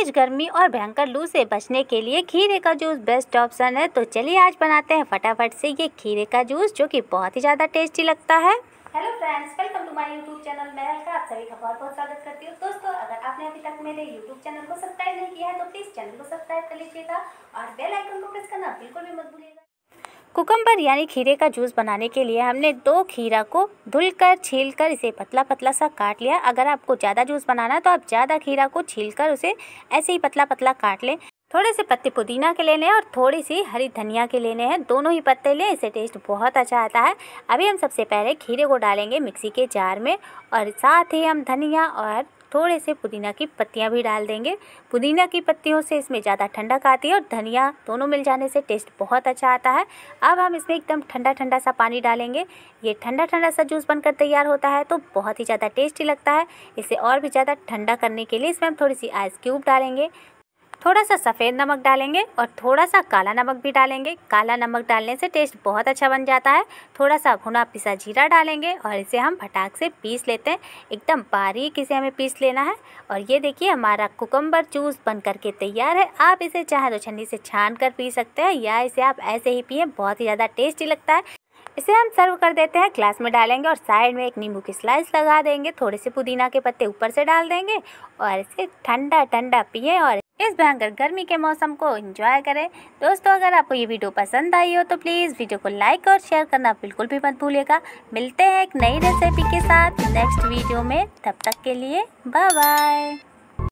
तेज गर्मी और भयंकर लू से बचने के लिए खीरे का जूस बेस्ट ऑप्शन है तो चलिए आज बनाते हैं फटाफट से ये खीरे का जूस जो कि बहुत ही ज़्यादा टेस्टी लगता है hello friends welcome to my YouTube channel मैं हल्का आप सभी का बहुत बहुत स्वागत करती हूँ दोस्तों अगर आपने अभी तक मेरे यूट्यूब चैनल को सब्सक्राइब नहीं किया है तो प्लीज़ चैनल को सब्सक्राइब कर लीजिएगा और बेल आइकन को प्रेस करना बिल्कुल भी मत भूलिएगा कुकम्बर यानी खीरे का जूस बनाने के लिए हमने दो खीरा को धुल कर छील कर इसे पतला पतला सा काट लिया अगर आपको ज़्यादा जूस बनाना है तो आप ज़्यादा खीरा को छील कर उसे ऐसे ही पतला पतला काट लें थोड़े से पत्ते पुदीना के लेने हैं और थोड़ी सी हरी धनिया के लेने हैं दोनों ही पत्ते लें इससे टेस्ट बहुत अच्छा आता है अभी हम सबसे पहले खीरे को डालेंगे मिक्सी के जार में और साथ ही हम धनिया और थोड़े से पुदीना की पत्तियाँ भी डाल देंगे पुदीना की पत्तियों से इसमें ज़्यादा ठंडक आती है और धनिया दोनों मिल जाने से टेस्ट बहुत अच्छा आता है अब हम इसमें एकदम ठंडा ठंडा सा पानी डालेंगे ये ठंडा ठंडा सा जूस बनकर तैयार होता है तो बहुत ही ज़्यादा टेस्टी लगता है इसे और भी ज़्यादा ठंडा करने के लिए इसमें हम थोड़ी सी आइस क्यूब डालेंगे थोड़ा सा सफ़ेद नमक डालेंगे और थोड़ा सा काला नमक भी डालेंगे काला नमक डालने से टेस्ट बहुत अच्छा बन जाता है थोड़ा सा भुना पिसा जीरा डालेंगे और इसे हम फटाक से पीस लेते हैं एकदम बारीक इसे हमें पीस लेना है और ये देखिए हमारा कुकम्बर जूस बन करके तैयार है आप इसे चाहे तो छन्नी से छान कर पी सकते हैं या इसे आप ऐसे ही पिए बहुत ही ज़्यादा टेस्टी लगता है इसे हम सर्व कर देते हैं ग्लास में डालेंगे और साइड में एक नींबू की स्लाइस लगा देंगे थोड़े से पुदीना के पत्ते ऊपर से डाल देंगे और इसे ठंडा ठंडा पिए और इस भयंकर गर्मी के मौसम को एंजॉय करें दोस्तों अगर आपको ये वीडियो पसंद आई हो तो प्लीज़ वीडियो को लाइक और शेयर करना बिल्कुल भी मत भूलिएगा मिलते हैं एक नई रेसिपी के साथ नेक्स्ट वीडियो में तब तक के लिए बाय बाय